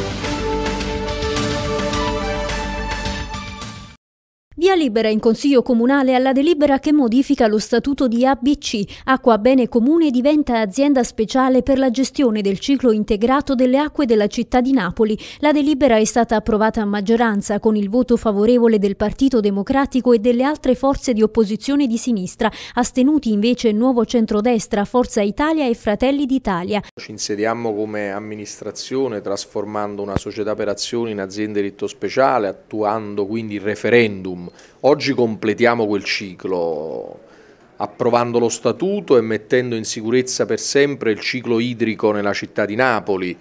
Thank you. Via libera in Consiglio Comunale alla delibera che modifica lo statuto di ABC. Acqua Bene Comune diventa azienda speciale per la gestione del ciclo integrato delle acque della città di Napoli. La delibera è stata approvata a maggioranza con il voto favorevole del Partito Democratico e delle altre forze di opposizione di sinistra, astenuti invece Nuovo Centrodestra, Forza Italia e Fratelli d'Italia. Ci insediamo come amministrazione trasformando una società per azioni in azienda di diritto speciale, attuando quindi il referendum Oggi completiamo quel ciclo approvando lo statuto e mettendo in sicurezza per sempre il ciclo idrico nella città di Napoli,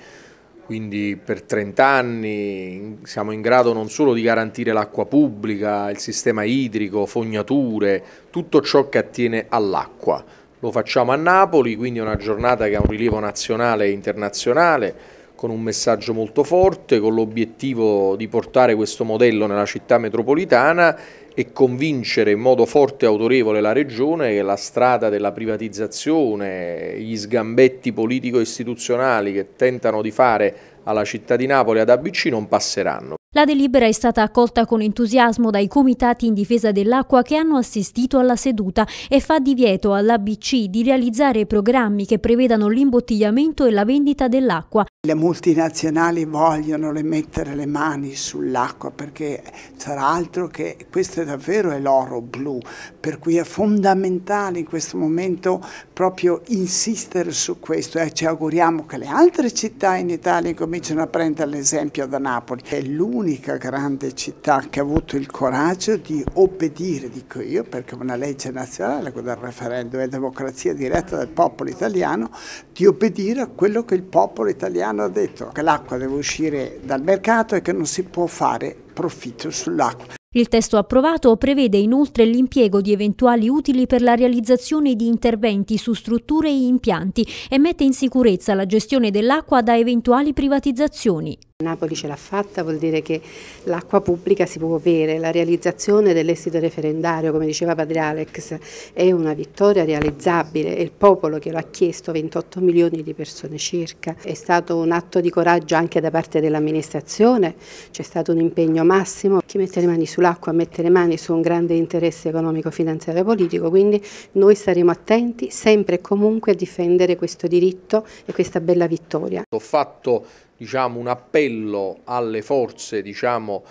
quindi per 30 anni siamo in grado non solo di garantire l'acqua pubblica, il sistema idrico, fognature, tutto ciò che attiene all'acqua. Lo facciamo a Napoli, quindi è una giornata che ha un rilievo nazionale e internazionale, con un messaggio molto forte, con l'obiettivo di portare questo modello nella città metropolitana e convincere in modo forte e autorevole la Regione che la strada della privatizzazione, gli sgambetti politico-istituzionali che tentano di fare alla città di Napoli e ad ABC non passeranno. La delibera è stata accolta con entusiasmo dai comitati in difesa dell'acqua che hanno assistito alla seduta e fa divieto all'ABC di realizzare programmi che prevedano l'imbottigliamento e la vendita dell'acqua. Le multinazionali vogliono mettere le mani sull'acqua perché sarà altro che questo è davvero è l'oro blu, per cui è fondamentale in questo momento proprio insistere su questo e ci auguriamo che le altre città in Italia cominciano a prendere l'esempio da Napoli. È l'unica grande città che ha avuto il coraggio di obbedire, dico io, perché una legge nazionale, quella del referendum è democrazia diretta del popolo italiano, di obbedire a quello che il popolo italiano hanno detto che l'acqua deve uscire dal mercato e che non si può fare profitto sull'acqua. Il testo approvato prevede inoltre l'impiego di eventuali utili per la realizzazione di interventi su strutture e impianti e mette in sicurezza la gestione dell'acqua da eventuali privatizzazioni. Napoli ce l'ha fatta, vuol dire che l'acqua pubblica si può avere, la realizzazione dell'esito referendario, come diceva padre Alex, è una vittoria realizzabile, è il popolo che lo ha chiesto, 28 milioni di persone circa, è stato un atto di coraggio anche da parte dell'amministrazione, c'è stato un impegno massimo, chi mette le mani sull'acqua mette le mani su un grande interesse economico, finanziario e politico, quindi noi staremo attenti sempre e comunque a difendere questo diritto e questa bella vittoria. Ho fatto diciamo, un appello alle forze diciamo,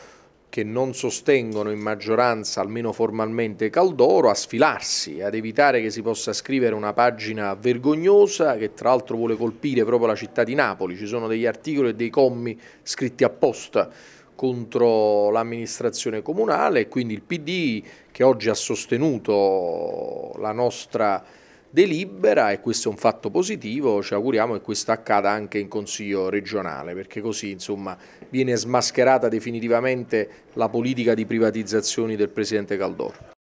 che non sostengono in maggioranza, almeno formalmente, Caldoro a sfilarsi, ad evitare che si possa scrivere una pagina vergognosa che tra l'altro vuole colpire proprio la città di Napoli. Ci sono degli articoli e dei commi scritti apposta contro l'amministrazione comunale e quindi il PD che oggi ha sostenuto la nostra delibera e questo è un fatto positivo, ci auguriamo che questo accada anche in Consiglio regionale perché così insomma, viene smascherata definitivamente la politica di privatizzazioni del Presidente Caldoro.